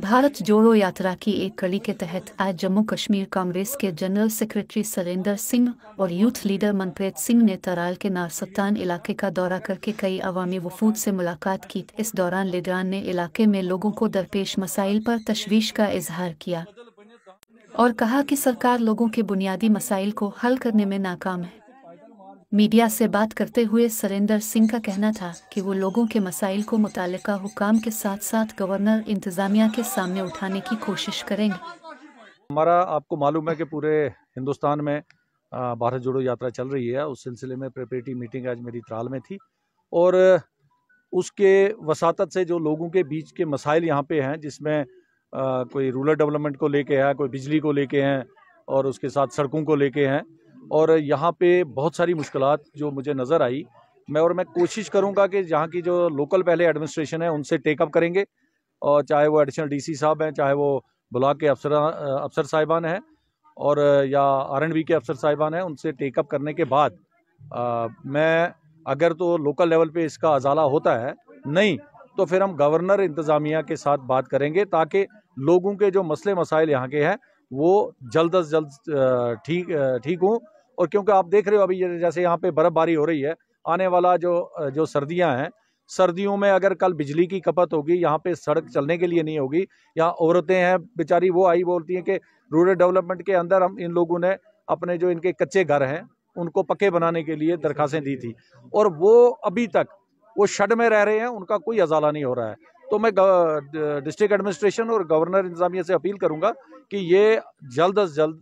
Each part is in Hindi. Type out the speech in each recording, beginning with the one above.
भारत जोड़ो यात्रा की एक कड़ी के तहत आज जम्मू कश्मीर कांग्रेस के जनरल सेक्रेटरी सरेंद्र सिंह और यूथ लीडर मनप्रीत सिंह ने तराल के नारसत्तान इलाके का दौरा करके कई अवामी वफूद से मुलाकात की इस दौरान लीडरान ने इलाके में लोगों को दरपेश मसाइल पर तशवीश का इजहार किया और कहा कि सरकार लोगों के बुनियादी मसाइल को हल करने में नाकाम है मीडिया से बात करते हुए सरेंदर सिंह का कहना था कि वो लोगों के मसाइल को मुतल हुकाम के साथ साथ गवर्नर इंतजामिया के सामने उठाने की कोशिश करेंगे हमारा आपको मालूम है कि पूरे हिंदुस्तान में भारत जोड़ो यात्रा चल रही है उस सिलसिले में प्रिपरेटरी मीटिंग आज मेरी त्राल में थी और उसके वसात से जो लोगों के बीच के मसाइल यहाँ पे हैं जिसमें कोई रूरल डेवलपमेंट को लेके है कोई बिजली को लेके हैं और उसके साथ सड़कों को लेके हैं और यहाँ पे बहुत सारी मुश्किल जो मुझे नज़र आई मैं और मैं कोशिश करूँगा कि यहाँ की जो लोकल पहले एडमिनिस्ट्रेशन है उनसे टेकअप करेंगे और चाहे वो एडिशनल सी साहब हैं चाहे वो ब्लॉक के अफसर अफसर साहिबान हैं और या आर एंड बी के अफसर साहिबान हैं उनसे टेकअप करने के बाद आ, मैं अगर तो लोकल लेवल पे इसका अजाला होता है नहीं तो फिर हम गवर्नर इंतज़ामिया के साथ बात करेंगे ताकि लोगों के जो मसले मसाइल यहाँ के हैं वो जल्द अज जल्द ठीक ठीक हों और क्योंकि आप देख रहे हो अभी जैसे यहाँ पे बर्फ़बारी हो रही है आने वाला जो जो सर्दियाँ हैं सर्दियों में अगर कल बिजली की खपत होगी यहाँ पे सड़क चलने के लिए नहीं होगी यहाँ औरतें हैं बेचारी वो आई बोलती हैं कि रूरल डेवलपमेंट के अंदर हम इन लोगों ने अपने जो इनके कच्चे घर हैं उनको पक्के बनाने के लिए दरखास्तें दी थी और वो अभी तक वो शड में रह रहे हैं उनका कोई अजाला नहीं हो रहा है तो मैं डिस्ट्रिक्ट एडमिनिस्ट्रेशन और गवर्नर इंतजामिया से अपील करूंगा कि ये जल्द अज जल्द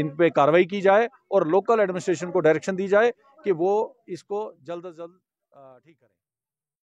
इन पे कार्रवाई की जाए और लोकल एडमिनिस्ट्रेशन को डायरेक्शन दी जाए कि वो इसको जल्द अज जल्द ठीक करें